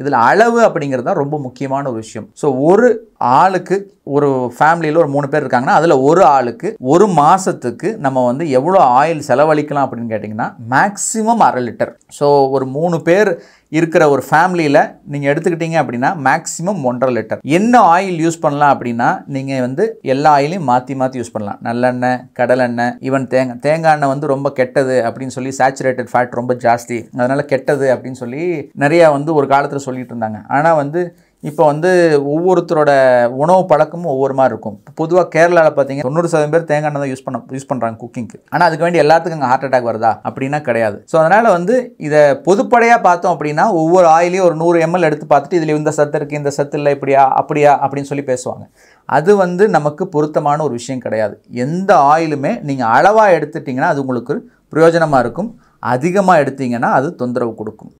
இதில் அளவு அப்படிங்கிறது தான் ரொம்ப முக்கியமான ஒரு விஷயம் ஸோ ஒரு ஆளுக்கு ஒரு ஃபேமிலியில் ஒரு மூணு பேர் இருக்காங்கன்னா அதில் ஒரு ஆளுக்கு ஒரு மாதத்துக்கு நம்ம வந்து எவ்வளோ ஆயில் செலவழிக்கலாம் அப்படின்னு கேட்டிங்கன்னா மேக்ஸிமம் அரை லிட்டர் ஸோ ஒரு மூணு பேர் இருக்கிற ஒரு ஃபேமிலியில் நீங்கள் எடுத்துக்கிட்டீங்க அப்படின்னா மேக்ஸிமம் ஒன்றரை லிட்டர் என்ன ஆயில் யூஸ் பண்ணலாம் அப்படின்னா நீங்கள் வந்து எல்லா ஆயிலையும் மாற்றி மாற்றி யூஸ் பண்ணலாம் நல்லெண்ணெய் கடலெண்ணெய் ஈவன் தேங்காய் தேங்காய் எண்ணெய் வந்து ரொம்ப கெட்டது அப்படின்னு சொல்லி சேச்சுரேட்டட் ஃபேட் ரொம்ப ஜாஸ்தி அதனால் கெட்டது அப்படின்னு சொல்லி நிறையா வந்து ஒரு காலத்தில் சொல்லிட்டு இருந்தாங்க ஆனால் வந்து இப்போ வந்து ஒவ்வொருத்தரோட உணவு பழக்கமும் ஒவ்வொரு மாதிரி இருக்கும் பொதுவாக கேரளாவில் பார்த்தீங்கன்னா தொண்ணூறு சதவீதம் பேர் தேங்காய் எண்ணெய் தான் யூஸ் பண்ண யூஸ் பண்ணுறாங்க குக்கிங்க்கு ஆனால் அதுக்கு வேண்டி எல்லாத்துக்கும் அங்கே ஹார்ட் அட்டாக் வருதா அப்படின்னா கிடையாது ஸோ அதனால் வந்து இதை பொதுப்படையாக பார்த்தோம் அப்படின்னா ஒவ்வொரு ஆயிலையும் ஒரு நூறு எம்எல் எடுத்து பார்த்துட்டு இதில் இந்த சத்து இருக்குது இந்த சத்து இல்லை இப்படியா அப்படியா அப்படின்னு சொல்லி பேசுவாங்க அது வந்து நமக்கு பொருத்தமான ஒரு விஷயம் கிடையாது எந்த ஆயிலுமே நீங்கள் அளவாக எடுத்துட்டிங்கன்னா அது உங்களுக்கு பிரயோஜனமாக இருக்கும் அதிகமாக எடுத்தீங்கன்னா அது தொந்தரவு கொடுக்கும்